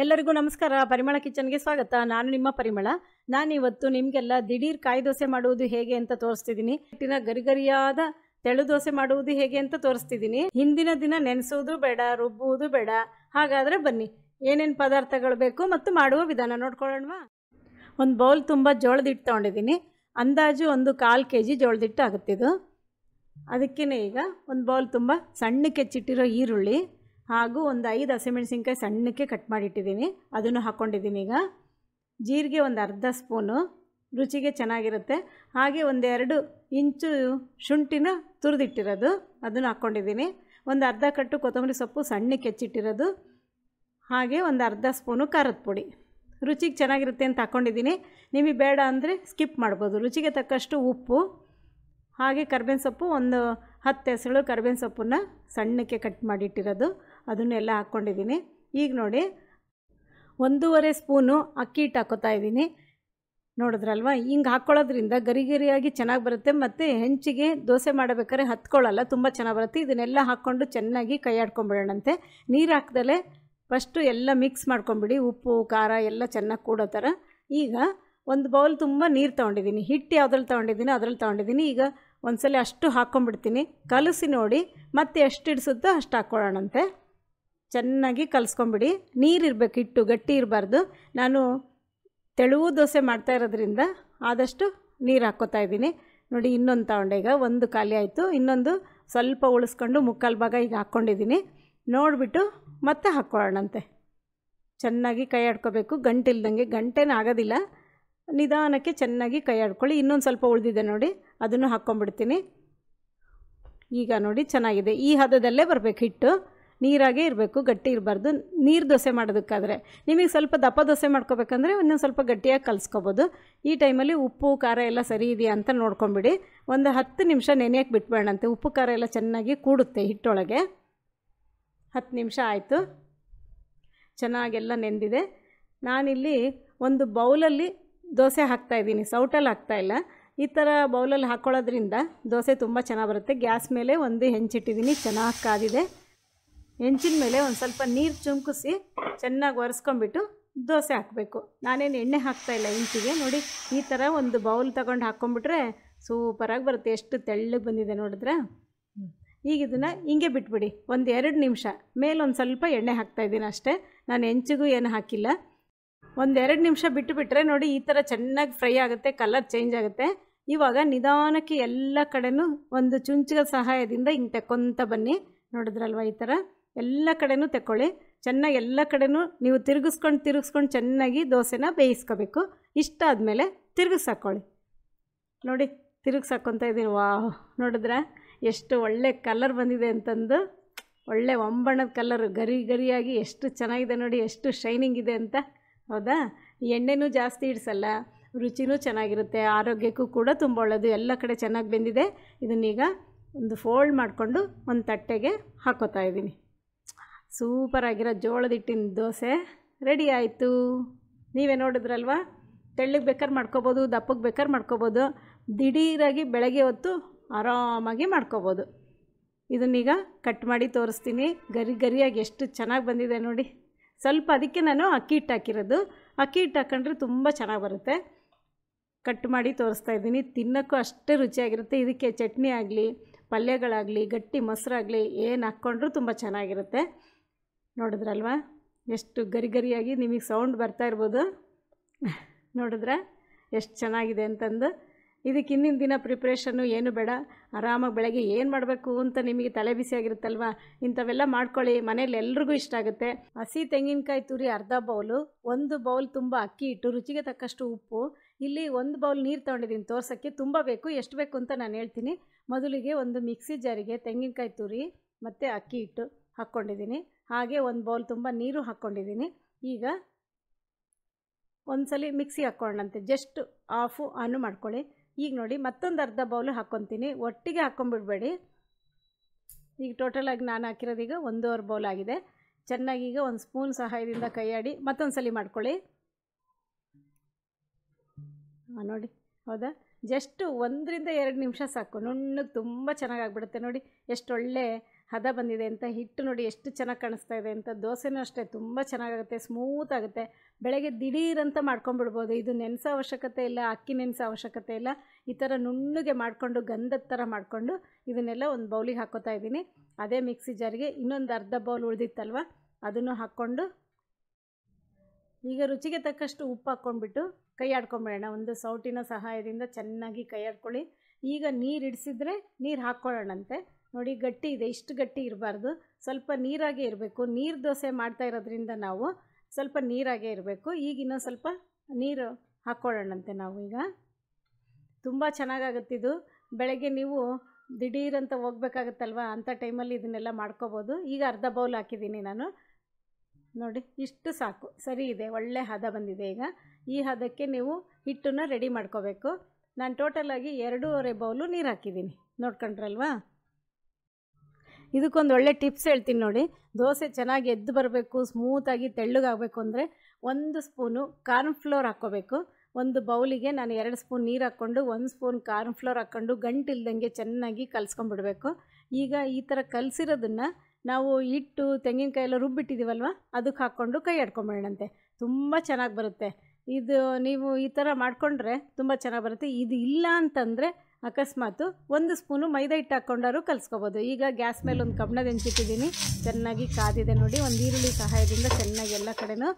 ಎಲ್ಲರಿಗೂ ನಮಸ್ಕಾರ ಪರಿಮಳ ಕಿಚನ್ಗೆ ಸ್ವಾಗತ ನಾನು ನಿಮ್ಮ ಪರಿಮಳ ನಾನು ಇವತ್ತು ನಿಮಗೆಲ್ಲ ದಿಢೀರ್ ಕಾಯಿ ದೋಸೆ ಮಾಡುವುದು ಹೇಗೆ ಅಂತ ತೋರಿಸ್ತಿದ್ದೀನಿ ಹಿಟ್ಟಿನ ಗರಿಗರಿಯಾದ ತೆಳು ದೋಸೆ ಮಾಡುವುದು ಹೇಗೆ ಅಂತ ತೋರಿಸ್ತಿದ್ದೀನಿ ಹಿಂದಿನ ದಿನ ನೆನೆಸೋದು ಬೇಡ ರುಬ್ಬುವುದು ಬೇಡ ಹಾಗಾದರೆ ಬನ್ನಿ ಏನೇನು ಪದಾರ್ಥಗಳು ಬೇಕು ಮತ್ತು ಮಾಡುವ ವಿಧಾನ ನೋಡ್ಕೊಳ್ಳೋಣವಾ ಒಂದು ಬೌಲ್ ತುಂಬ ಜೋಳದ ಹಿಟ್ಟು ತೊಗೊಂಡಿದ್ದೀನಿ ಅಂದಾಜು ಒಂದು ಕಾಲು ಕೆ ಜಿ ಜೋಳದ ಹಿಟ್ಟು ಆಗುತ್ತಿದ್ದು ಅದಕ್ಕೇ ಈಗ ಒಂದು ಬೌಲ್ ತುಂಬ ಸಣ್ಣ ಕೆಚ್ಚಿಟ್ಟಿರೋ ಈರುಳ್ಳಿ ಹಾಗೂ ಒಂದು ಐದು ಹಸಿಮೆಣಸಿನ್ಕಾಯಿ ಸಣ್ಣಕ್ಕೆ ಕಟ್ ಮಾಡಿಟ್ಟಿದ್ದೀನಿ ಅದನ್ನು ಹಾಕ್ಕೊಂಡಿದ್ದೀನಿ ಈಗ ಜೀರಿಗೆ ಒಂದು ಅರ್ಧ ಸ್ಪೂನು ರುಚಿಗೆ ಚೆನ್ನಾಗಿರುತ್ತೆ ಹಾಗೆ ಒಂದೆರಡು ಇಂಚು ಶುಂಠಿನ ತುರಿದಿಟ್ಟಿರೋದು ಅದನ್ನು ಹಾಕ್ಕೊಂಡಿದ್ದೀನಿ ಒಂದು ಅರ್ಧ ಕಟ್ಟು ಕೊತ್ತಂಬರಿ ಸೊಪ್ಪು ಸಣ್ಣಕ್ಕೆ ಹೆಚ್ಚಿಟ್ಟಿರೋದು ಹಾಗೆ ಒಂದು ಅರ್ಧ ಸ್ಪೂನು ಖಾರದ ಪುಡಿ ರುಚಿಗೆ ಚೆನ್ನಾಗಿರುತ್ತೆ ಅಂತ ಹಾಕ್ಕೊಂಡಿದ್ದೀನಿ ನಿಮಗೆ ಬೇಡ ಅಂದರೆ ಸ್ಕಿಪ್ ಮಾಡ್ಬೋದು ರುಚಿಗೆ ತಕ್ಕಷ್ಟು ಉಪ್ಪು ಹಾಗೆ ಕರ್ಬೇವಿನ ಸೊಪ್ಪು ಒಂದು ಹತ್ತು ಹೆಸರು ಕರ್ಬೇವಿನ ಸೊಪ್ಪನ್ನು ಸಣ್ಣಕ್ಕೆ ಕಟ್ ಮಾಡಿಟ್ಟಿರೋದು ಅದನ್ನೆಲ್ಲ ಹಾಕ್ಕೊಂಡಿದ್ದೀನಿ ಈಗ ನೋಡಿ ಒಂದೂವರೆ ಸ್ಪೂನು ಅಕ್ಕಿ ಹಿಟ್ಟು ಹಾಕೋತಾ ಇದ್ದೀನಿ ನೋಡಿದ್ರಲ್ವ ಹಿಂಗೆ ಹಾಕ್ಕೊಳ್ಳೋದ್ರಿಂದ ಗರಿ ಗರಿಯಾಗಿ ಚೆನ್ನಾಗಿ ಬರುತ್ತೆ ಮತ್ತು ಹೆಂಚಿಗೆ ದೋಸೆ ಮಾಡಬೇಕಾದ್ರೆ ಹತ್ಕೊಳ್ಳಲ್ಲ ತುಂಬ ಚೆನ್ನಾಗಿ ಬರುತ್ತೆ ಇದನ್ನೆಲ್ಲ ಹಾಕ್ಕೊಂಡು ಚೆನ್ನಾಗಿ ಕೈ ಆಡ್ಕೊಂಬಿಡೋಣಂತೆ ನೀರು ಹಾಕ್ದಲೆ ಫಸ್ಟು ಎಲ್ಲ ಮಿಕ್ಸ್ ಮಾಡ್ಕೊಂಬಿಡಿ ಉಪ್ಪು ಖಾರ ಎಲ್ಲ ಚೆನ್ನಾಗಿ ಕೂಡೋ ಥರ ಈಗ ಒಂದು ಬೌಲ್ ತುಂಬ ನೀರು ತೊಗೊಂಡಿದ್ದೀನಿ ಹಿಟ್ಟು ಯಾವುದ್ರಲ್ಲಿ ತೊಗೊಂಡಿದ್ದೀನಿ ಅದ್ರಲ್ಲಿ ತೊಗೊಂಡಿದ್ದೀನಿ ಈಗ ಸಲ ಅಷ್ಟು ಹಾಕ್ಕೊಂಬಿಡ್ತೀನಿ ಕಲಸಿ ನೋಡಿ ಮತ್ತೆ ಎಷ್ಟು ಇಡಿಸುತ್ತೋ ಅಷ್ಟು ಹಾಕ್ಕೊಳ್ಳೋಣಂತೆ ಚೆನ್ನಾಗಿ ಕಲಿಸ್ಕೊಂಬಿಡಿ ನೀರು ಇರಬೇಕು ಹಿಟ್ಟು ಗಟ್ಟಿ ಇರಬಾರ್ದು ನಾನು ತೆಳುವು ದೋಸೆ ಮಾಡ್ತಾ ಇರೋದ್ರಿಂದ ಆದಷ್ಟು ನೀರು ಹಾಕ್ಕೋತಾ ಇದ್ದೀನಿ ನೋಡಿ ಇನ್ನೊಂದು ತಗೊಂಡೆ ಈಗ ಒಂದು ಖಾಲಿ ಆಯಿತು ಇನ್ನೊಂದು ಸ್ವಲ್ಪ ಉಳಿಸ್ಕೊಂಡು ಮುಕ್ಕಾಲು ಭಾಗ ಈಗ ಹಾಕ್ಕೊಂಡಿದ್ದೀನಿ ನೋಡಿಬಿಟ್ಟು ಮತ್ತೆ ಹಾಕ್ಕೊಳ್ಳೋಣಂತೆ ಚೆನ್ನಾಗಿ ಕೈ ಆಡ್ಕೋಬೇಕು ಗಂಟಿಲ್ದಂಗೆ ಗಂಟೇನೂ ಆಗೋದಿಲ್ಲ ನಿಧಾನಕ್ಕೆ ಚೆನ್ನಾಗಿ ಕೈ ಆಡ್ಕೊಳ್ಳಿ ಇನ್ನೊಂದು ಸ್ವಲ್ಪ ಉಳಿದಿದೆ ನೋಡಿ ಅದನ್ನು ಹಾಕ್ಕೊಂಬಿಡ್ತೀನಿ ಈಗ ನೋಡಿ ಚೆನ್ನಾಗಿದೆ ಈ ಹದದಲ್ಲೇ ಬರಬೇಕು ಹಿಟ್ಟು ನೀರಾಗೇ ಇರಬೇಕು ಗಟ್ಟಿ ಇರಬಾರ್ದು ನೀರು ದೋಸೆ ಮಾಡೋದಕ್ಕಾದರೆ ನಿಮಗೆ ಸ್ವಲ್ಪ ದಪ್ಪ ದೋಸೆ ಮಾಡ್ಕೋಬೇಕಂದ್ರೆ ಒಂದೊಂದು ಸ್ವಲ್ಪ ಗಟ್ಟಿಯಾಗಿ ಕಲಿಸ್ಕೊಬೋದು ಈ ಟೈಮಲ್ಲಿ ಉಪ್ಪು ಖಾರ ಎಲ್ಲ ಸರಿ ಇದೆಯಾ ಅಂತ ನೋಡ್ಕೊಂಬಿಡಿ ಒಂದು ಹತ್ತು ನಿಮಿಷ ನೆನೆಯಕ್ಕೆ ಬಿಟ್ಬೇಡಂತೆ ಉಪ್ಪು ಖಾರ ಎಲ್ಲ ಚೆನ್ನಾಗಿ ಕೂಡುತ್ತೆ ಹಿಟ್ಟೊಳಗೆ ಹತ್ತು ನಿಮಿಷ ಆಯಿತು ಚೆನ್ನಾಗೆಲ್ಲ ನೆಂದಿದೆ ನಾನಿಲ್ಲಿ ಒಂದು ಬೌಲಲ್ಲಿ ದೋಸೆ ಹಾಕ್ತಾಯಿದ್ದೀನಿ ಸೌಟಲ್ಲಿ ಹಾಕ್ತಾಯಿಲ್ಲ ಈ ಥರ ಬೌಲಲ್ಲಿ ಹಾಕ್ಕೊಳ್ಳೋದ್ರಿಂದ ದೋಸೆ ತುಂಬ ಚೆನ್ನಾಗಿ ಬರುತ್ತೆ ಗ್ಯಾಸ್ ಮೇಲೆ ಒಂದು ಹೆಂಚಿಟ್ಟಿದ್ದೀನಿ ಚೆನ್ನಾಗಿ ಕಾದಿದೆ ಹೆಂಚಿನ ಮೇಲೆ ಒಂದು ಸ್ವಲ್ಪ ನೀರು ಚುಮ್ಕಿಸಿ ಚೆನ್ನಾಗಿ ಒರೆಸ್ಕೊಂಬಿಟ್ಟು ದೋಸೆ ಹಾಕಬೇಕು ನಾನೇನು ಎಣ್ಣೆ ಇಲ್ಲ ಹೆಂಚಿಗೆ ನೋಡಿ ಈ ಥರ ಒಂದು ಬೌಲ್ ತಗೊಂಡು ಹಾಕ್ಕೊಂಬಿಟ್ರೆ ಸೂಪರಾಗಿ ಬರುತ್ತೆ ಎಷ್ಟು ತೆಳ್ಳಗೆ ಬಂದಿದೆ ನೋಡಿದ್ರೆ ಈಗ ಇದನ್ನು ಹಿಂಗೆ ಬಿಟ್ಬಿಡಿ ಒಂದು ಎರಡು ನಿಮಿಷ ಮೇಲೊಂದು ಸ್ವಲ್ಪ ಎಣ್ಣೆ ಇದ್ದೀನಿ ಅಷ್ಟೇ ನಾನು ಹೆಂಚಿಗೂ ಏನು ಹಾಕಿಲ್ಲ ಒಂದು ಎರಡು ನಿಮಿಷ ಬಿಟ್ಟುಬಿಟ್ರೆ ನೋಡಿ ಈ ಥರ ಚೆನ್ನಾಗಿ ಫ್ರೈ ಆಗುತ್ತೆ ಕಲರ್ ಚೇಂಜ್ ಆಗುತ್ತೆ ಇವಾಗ ನಿಧಾನಕ್ಕೆ ಎಲ್ಲ ಕಡೆನೂ ಒಂದು ಚುಂಚದ ಸಹಾಯದಿಂದ ಹಿಂಗೆ ತೆಕ್ಕೊಂತ ಬನ್ನಿ ನೋಡಿದ್ರಲ್ವ ಈ ಥರ ಎಲ್ಲ ಕಡೆನೂ ತಗೊಳ್ಳಿ ಚೆನ್ನಾಗಿ ಎಲ್ಲ ಕಡೆನೂ ನೀವು ತಿರುಗಿಸ್ಕೊಂಡು ತಿರುಗಿಸ್ಕೊಂಡು ಚೆನ್ನಾಗಿ ದೋಸೆನ ಬೇಯಿಸ್ಕೋಬೇಕು ಇಷ್ಟ ಆದಮೇಲೆ ತಿರುಗಿಸಾಕೊಳ್ಳಿ ನೋಡಿ ತಿರುಗಿಸಾಕೊತ ಇದ್ದೀನಿ ವಾಹ್ ನೋಡಿದ್ರೆ ಎಷ್ಟು ಒಳ್ಳೆ ಕಲರ್ ಬಂದಿದೆ ಅಂತಂದು ಒಳ್ಳೆ ಒಂಬಣ್ಣದ ಕಲರ್ ಗರಿ ಗರಿಯಾಗಿ ಎಷ್ಟು ಚೆನ್ನಾಗಿದೆ ನೋಡಿ ಎಷ್ಟು ಶೈನಿಂಗ್ ಇದೆ ಅಂತ ಹೌದಾ ಎಣ್ಣೆನೂ ಜಾಸ್ತಿ ಇಡಿಸಲ್ಲ ರುಚಿನೂ ಚೆನ್ನಾಗಿರುತ್ತೆ ಆರೋಗ್ಯಕ್ಕೂ ಕೂಡ ತುಂಬ ಒಳ್ಳೆಯದು ಎಲ್ಲ ಕಡೆ ಚೆನ್ನಾಗಿ ಬೆಂದಿದೆ ಇದನ್ನೀಗ ಒಂದು ಫೋಲ್ಡ್ ಮಾಡಿಕೊಂಡು ಒಂದು ತಟ್ಟೆಗೆ ಹಾಕೋತಾ ಇದ್ದೀನಿ ಸೂಪರಾಗಿರೋ ಜೋಳದ ಹಿಟ್ಟಿನ ದೋಸೆ ರೆಡಿ ಆಯಿತು ನೀವೇ ನೋಡಿದ್ರಲ್ವಾ ತೆಳ್ಳಗೆ ಬೇಕಾದ್ರೆ ಮಾಡ್ಕೊಬೋದು ದಪ್ಪಕ್ಕೆ ಬೇಕಾದ್ರೆ ಮಾಡ್ಕೊಬೋದು ದಿಢೀರಾಗಿ ಬೆಳಗ್ಗೆ ಹೊತ್ತು ಆರಾಮಾಗಿ ಮಾಡ್ಕೊಬೋದು ಇದನ್ನೀಗ ಕಟ್ ಮಾಡಿ ತೋರಿಸ್ತೀನಿ ಗರಿ ಗರಿಯಾಗಿ ಎಷ್ಟು ಚೆನ್ನಾಗಿ ಬಂದಿದೆ ನೋಡಿ ಸ್ವಲ್ಪ ಅದಕ್ಕೆ ನಾನು ಅಕ್ಕಿ ಹಿಟ್ಟು ಹಾಕಿರೋದು ಅಕ್ಕಿ ಹಿಟ್ಟು ಹಾಕ್ಕೊಂಡ್ರೆ ತುಂಬ ಚೆನ್ನಾಗಿ ಬರುತ್ತೆ ಕಟ್ ಮಾಡಿ ತೋರಿಸ್ತಾ ಇದ್ದೀನಿ ತಿನ್ನೋಕ್ಕೂ ಅಷ್ಟೇ ರುಚಿಯಾಗಿರುತ್ತೆ ಇದಕ್ಕೆ ಚಟ್ನಿ ಆಗಲಿ ಪಲ್ಯಗಳಾಗಲಿ ಗಟ್ಟಿ ಮೊಸರಾಗಲಿ ಏನು ಹಾಕ್ಕೊಂಡ್ರೂ ತುಂಬ ಚೆನ್ನಾಗಿರುತ್ತೆ ನೋಡಿದ್ರಲ್ವ ಎಷ್ಟು ಗರಿ ಗರಿಯಾಗಿ ನಿಮಗೆ ಸೌಂಡ್ ಬರ್ತಾ ಇರ್ಬೋದು ನೋಡಿದ್ರೆ ಎಷ್ಟು ಚೆನ್ನಾಗಿದೆ ಅಂತಂದು ಇದಕ್ಕೆ ಹಿಂದಿನ ದಿನ ಪ್ರಿಪ್ರೇಷನ್ನು ಏನು ಬೇಡ ಆರಾಮಾಗಿ ಬೆಳಗ್ಗೆ ಏನು ಮಾಡಬೇಕು ಅಂತ ನಿಮಗೆ ತಲೆ ಬಿಸಿಯಾಗಿರುತ್ತಲ್ವ ಇಂಥವೆಲ್ಲ ಮಾಡ್ಕೊಳ್ಳಿ ಮನೇಲಿ ಎಲ್ರಿಗೂ ಇಷ್ಟ ಆಗುತ್ತೆ ಹಸಿ ತೆಂಗಿನಕಾಯಿ ತುರಿ ಅರ್ಧ ಬೌಲು ಒಂದು ಬೌಲ್ ತುಂಬ ಅಕ್ಕಿ ಇಟ್ಟು ರುಚಿಗೆ ತಕ್ಕಷ್ಟು ಉಪ್ಪು ಇಲ್ಲಿ ಒಂದು ಬೌಲ್ ನೀರು ತೊಗೊಂಡಿದ್ದೀನಿ ತೋರ್ಸೋಕ್ಕೆ ತುಂಬ ಬೇಕು ಎಷ್ಟು ಬೇಕು ಅಂತ ನಾನು ಹೇಳ್ತೀನಿ ಮೊದಲಿಗೆ ಒಂದು ಮಿಕ್ಸಿ ಜಾರಿಗೆ ತೆಂಗಿನಕಾಯಿ ತುರಿ ಮತ್ತು ಅಕ್ಕಿ ಹಿಟ್ಟು ಹಾಕ್ಕೊಂಡಿದ್ದೀನಿ ಹಾಗೆ ಒಂದು ಬೌಲ್ ತುಂಬ ನೀರು ಹಾಕ್ಕೊಂಡಿದ್ದೀನಿ ಈಗ ಒಂದ್ಸಲಿ ಮಿಕ್ಸಿ ಹಾಕ್ಕೊಂಡಂತೆ ಜಸ್ಟ್ ಆಫು ಆನು ಮಾಡ್ಕೊಳ್ಳಿ ಈಗ ನೋಡಿ ಮತ್ತೊಂದು ಅರ್ಧ ಬೌಲು ಹಾಕ್ಕೊತೀನಿ ಒಟ್ಟಿಗೆ ಹಾಕ್ಕೊಂಬಿಡ್ಬೇಡಿ ಈಗ ಟೋಟಲಾಗಿ ನಾನು ಹಾಕಿರೋದೀಗ ಒಂದೂವರೆ ಬೌಲ್ ಆಗಿದೆ ಚೆನ್ನಾಗಿ ಈಗ ಒಂದು ಸ್ಪೂನ್ ಸಹಾಯದಿಂದ ಕೈಯಾಡಿ ಮತ್ತೊಂದು ಸಲ ಮಾಡ್ಕೊಳ್ಳಿ ಹಾಂ ನೋಡಿ ಹೌದಾ ಜಸ್ಟ್ ಒಂದರಿಂದ ಎರಡು ನಿಮಿಷ ಸಾಕು ನುಣ್ಣಗೆ ತುಂಬ ಚೆನ್ನಾಗಾಗ್ಬಿಡುತ್ತೆ ನೋಡಿ ಎಷ್ಟೊಳ್ಳೆ ಹದ ಬಂದಿದೆ ಅಂತ ಹಿಟ್ಟು ನೋಡಿ ಎಷ್ಟು ಚೆನ್ನಾಗಿ ಕಾಣಿಸ್ತಾ ಇದೆ ಅಂತ ದೋಸೆನೂ ಅಷ್ಟೇ ತುಂಬ ಚೆನ್ನಾಗಾಗುತ್ತೆ ಸ್ಮೂತ್ ಆಗುತ್ತೆ ಬೆಳಗ್ಗೆ ದಿಢೀರಂತ ಮಾಡ್ಕೊಂಬಿಡ್ಬೋದು ಇದು ನೆನೆಸೋ ಅವಶ್ಯಕತೆ ಇಲ್ಲ ಅಕ್ಕಿ ನೆನೆಸೋ ಅವಶ್ಯಕತೆ ಇಲ್ಲ ಈ ಥರ ನುಣ್ಣಗೆ ಮಾಡಿಕೊಂಡು ಗಂಧದ ಥರ ಮಾಡಿಕೊಂಡು ಇದನ್ನೆಲ್ಲ ಒಂದು ಬೌಲಿಗೆ ಹಾಕೋತಾ ಇದ್ದೀನಿ ಅದೇ ಮಿಕ್ಸಿ ಜಾರಿಗೆ ಇನ್ನೊಂದು ಅರ್ಧ ಬೌಲ್ ಉಳಿದಿತ್ತಲ್ವ ಅದನ್ನು ಹಾಕ್ಕೊಂಡು ಈಗ ರುಚಿಗೆ ತಕ್ಕಷ್ಟು ಉಪ್ಪು ಹಾಕ್ಕೊಂಡ್ಬಿಟ್ಟು ಕೈ ಆಡ್ಕೊಂಬಿಡೋಣ ಒಂದು ಸೌಟಿನ ಸಹಾಯದಿಂದ ಚೆನ್ನಾಗಿ ಕೈ ಆಡ್ಕೊಳ್ಳಿ ಈಗ ನೀರು ಇಡಿಸಿದ್ರೆ ನೀರು ಹಾಕ್ಕೊಳ್ಳೋಣಂತೆ ನೋಡಿ ಗಟ್ಟಿ ಇದೆ ಇಷ್ಟು ಗಟ್ಟಿ ಇರಬಾರ್ದು ಸ್ವಲ್ಪ ನೀರಾಗೇ ಇರಬೇಕು ನೀರು ದೋಸೆ ಮಾಡ್ತಾ ಇರೋದ್ರಿಂದ ನಾವು ಸ್ವಲ್ಪ ನೀರಾಗೇ ಇರಬೇಕು ಈಗ ಇನ್ನೊಂದು ಸ್ವಲ್ಪ ನೀರು ಹಾಕ್ಕೊಳ್ಳೋಣಂತೆ ನಾವು ಈಗ ತುಂಬ ಚೆನ್ನಾಗಾಗುತ್ತಿದ್ದು ಬೆಳಗ್ಗೆ ನೀವು ದಿಢೀರಂತ ಹೋಗ್ಬೇಕಾಗತ್ತಲ್ವ ಅಂಥ ಟೈಮಲ್ಲಿ ಇದನ್ನೆಲ್ಲ ಮಾಡ್ಕೋಬೋದು ಈಗ ಅರ್ಧ ಬೌಲ್ ಹಾಕಿದ್ದೀನಿ ನಾನು ನೋಡಿ ಇಷ್ಟು ಸಾಕು ಸರಿ ಇದೆ ಒಳ್ಳೆ ಹದ ಬಂದಿದೆ ಈಗ ಈ ಹದಕ್ಕೆ ನೀವು ಹಿಟ್ಟನ್ನು ರೆಡಿ ಮಾಡ್ಕೋಬೇಕು ನಾನು ಟೋಟಲಾಗಿ ಎರಡೂವರೆ ಬೌಲು ನೀರು ಹಾಕಿದ್ದೀನಿ ನೋಡ್ಕೊಂಡ್ರಲ್ವಾ ಇದಕ್ಕೊಂದು ಒಳ್ಳೆ ಟಿಪ್ಸ್ ಹೇಳ್ತೀನಿ ನೋಡಿ ದೋಸೆ ಚೆನ್ನಾಗಿ ಎದ್ದು ಬರಬೇಕು ಸ್ಮೂತಾಗಿ ತೆಳ್ಳಗಾಗಬೇಕು ಅಂದರೆ ಒಂದು ಸ್ಪೂನು ಕಾರ್ನ್ಫ್ಲೋರ್ ಹಾಕ್ಕೋಬೇಕು ಒಂದು ಬೌಲಿಗೆ ನಾನು ಎರಡು ಸ್ಪೂನ್ ನೀರು ಹಾಕ್ಕೊಂಡು ಒಂದು ಸ್ಪೂನ್ ಕಾರ್ನ್ಫ್ಲೋರ್ ಹಾಕ್ಕೊಂಡು ಗಂಟಿಲ್ದಂಗೆ ಚೆನ್ನಾಗಿ ಕಲಿಸ್ಕೊಂಡ್ಬಿಡ್ಬೇಕು ಈಗ ಈ ಥರ ಕಲಸಿರೋದನ್ನು ನಾವು ಹಿಟ್ಟು ತೆಂಗಿನಕಾಯೆಲ್ಲ ರುಬ್ಬಿಟ್ಟಿದ್ದೀವಲ್ವ ಅದಕ್ಕೆ ಹಾಕ್ಕೊಂಡು ಕೈ ಆಡ್ಕೊಂಬಿಡೋಣಂತೆ ತುಂಬ ಚೆನ್ನಾಗಿ ಬರುತ್ತೆ ಇದು ನೀವು ಈ ಥರ ಮಾಡಿಕೊಂಡ್ರೆ ತುಂಬ ಚೆನ್ನಾಗಿ ಬರುತ್ತೆ ಇದು ಇಲ್ಲ ಅಂತಂದರೆ ಅಕಸ್ಮಾತು ಒಂದು ಸ್ಪೂನು ಮೈದಾ ಹಿಟ್ಟು ಹಾಕ್ಕೊಂಡಾರು ಕಲಿಸ್ಕೋಬೋದು ಈಗ ಗ್ಯಾಸ್ ಮೇಲೆ ಒಂದು ಕಬ್ಬಣದ ಹೆಂಚಿಟ್ಟಿದ್ದೀನಿ ಚೆನ್ನಾಗಿ ಕಾದಿದೆ ನೋಡಿ ಒಂದು ಈರುಳ್ಳಿ ಸಹಾಯದಿಂದ ಚೆನ್ನಾಗಿ ಎಲ್ಲ ಕಡೆನೂ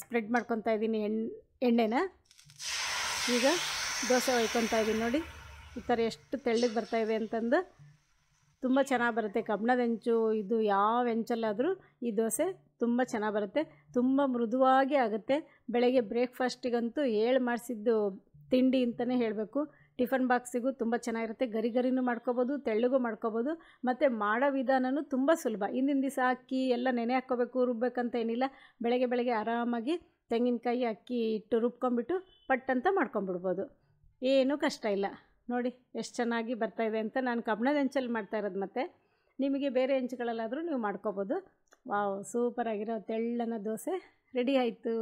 ಸ್ಪ್ರೆಡ್ ಮಾಡ್ಕೊತಾ ಇದ್ದೀನಿ ಎಣ್ಣೆ ಎಣ್ಣೆನ ಈಗ ದೋಸೆ ಒಯ್ಕೊತಾ ಇದ್ದೀನಿ ನೋಡಿ ಈ ಥರ ಎಷ್ಟು ತೆಳ್ಳಗೆ ಬರ್ತಾಯಿದೆ ಅಂತಂದು ತುಂಬ ಚೆನ್ನಾಗಿ ಬರುತ್ತೆ ಕಬ್ಣದ ಹೆಂಚು ಇದು ಯಾವ ಹೆಂಚಲ್ಲಾದರೂ ಈ ದೋಸೆ ತುಂಬ ಚೆನ್ನಾಗಿ ಬರುತ್ತೆ ತುಂಬ ಮೃದುವಾಗಿ ಆಗುತ್ತೆ ಬೆಳಗ್ಗೆ ಬ್ರೇಕ್ಫಾಸ್ಟಿಗಂತೂ ಏಳು ಮಾಡಿಸಿದ್ದು ತಿಂಡಿ ಅಂತಲೇ ಹೇಳಬೇಕು ಟಿಫನ್ ಬಾಕ್ಸಿಗೂ ತುಂಬ ಚೆನ್ನಾಗಿರುತ್ತೆ ಗರಿಗರಿನೂ ಗರಿನೂ ಮಾಡ್ಕೋಬೋದು ತೆಳ್ಳಗೂ ಮಾಡ್ಕೋಬೋದು ಮತ್ತು ಮಾಡೋ ವಿಧಾನವೂ ತುಂಬ ಸುಲಭ ಹಿಂದಿನ ದಿವಸ ಅಕ್ಕಿ ಎಲ್ಲ ನೆನೆ ಹಾಕ್ಕೋಬೇಕು ರುಬ್ಬೇಕಂತ ಏನಿಲ್ಲ ಬೆಳಗ್ಗೆ ಬೆಳಗ್ಗೆ ಆರಾಮಾಗಿ ತೆಂಗಿನಕಾಯಿ ಅಕ್ಕಿ ಇಟ್ಟು ರುಬ್ಕೊಂಬಿಟ್ಟು ಪಟ್ಟಂತ ಮಾಡ್ಕೊಂಬಿಡ್ಬೋದು ಏನೂ ಕಷ್ಟ ಇಲ್ಲ ನೋಡಿ ಎಷ್ಟು ಚೆನ್ನಾಗಿ ಬರ್ತಾಯಿದೆ ಅಂತ ನಾನು ಕಬ್ಣದ ಹೆಂಚಲ್ಲಿ ಮಾಡ್ತಾ ಇರೋದು ಮತ್ತೆ ನಿಮಗೆ ಬೇರೆ ಹೆಂಚುಗಳಲ್ಲಾದರೂ ನೀವು ಮಾಡ್ಕೋಬೋದು ವಾವ್ ಸೂಪರಾಗಿರೋ ತೆಳ್ಳನ ದೋಸೆ ರೆಡಿ ಆಯಿತು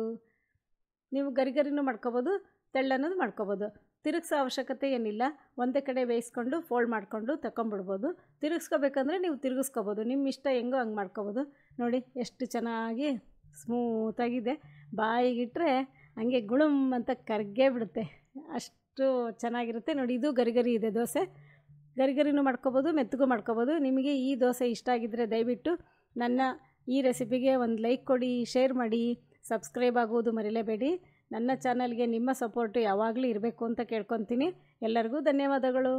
ನೀವು ಗರಿಗರಿನೂ ಮಾಡ್ಕೋಬೋದು ತೆಳ್ಳನದು ಮಾಡ್ಕೋಬೋದು ತಿರುಗಿಸೋ ಅವಶ್ಯಕತೆ ಏನಿಲ್ಲ ಒಂದೇ ಕಡೆ ಬೇಯಿಸ್ಕೊಂಡು ಫೋಲ್ಡ್ ಮಾಡಿಕೊಂಡು ತಗೊಂಬಿಡ್ಬೋದು ತಿರುಗಿಸ್ಕೋಬೇಕಂದ್ರೆ ನೀವು ತಿರುಗಿಸ್ಕೋಬೋದು ನಿಮ್ಮ ಇಷ್ಟ ಹೆಂಗೋ ಹಂಗೆ ಮಾಡ್ಕೋಬೋದು ನೋಡಿ ಎಷ್ಟು ಚೆನ್ನಾಗಿ ಸ್ಮೂತಾಗಿದೆ ಬಾಯಿಗಿಟ್ರೆ ಹಂಗೆ ಗುಳುಮ್ ಅಂತ ಕರ್ಗೇ ಬಿಡುತ್ತೆ ಅಷ್ಟು ಚೆನ್ನಾಗಿರುತ್ತೆ ನೋಡಿ ಇದು ಗರಿಗರಿ ಇದೆ ದೋಸೆ ಗರಿಗರಿನೂ ಮಾಡ್ಕೋಬೋದು ಮೆತ್ತಗೂ ಮಾಡ್ಕೋಬೋದು ನಿಮಗೆ ಈ ದೋಸೆ ಇಷ್ಟ ಆಗಿದ್ದರೆ ದಯವಿಟ್ಟು ನನ್ನ ಈ ರೆಸಿಪಿಗೆ ಒಂದು ಲೈಕ್ ಕೊಡಿ ಶೇರ್ ಮಾಡಿ ಸಬ್ಸ್ಕ್ರೈಬ್ ಆಗುವುದು ಮರಿಲೇಬೇಡಿ ನನ್ನ ಚಾನಲ್ಗೆ ನಿಮ್ಮ ಸಪೋರ್ಟು ಯಾವಾಗಲೂ ಇರಬೇಕು ಅಂತ ಕೇಳ್ಕೊತೀನಿ ಎಲ್ಲರಿಗೂ ಧನ್ಯವಾದಗಳು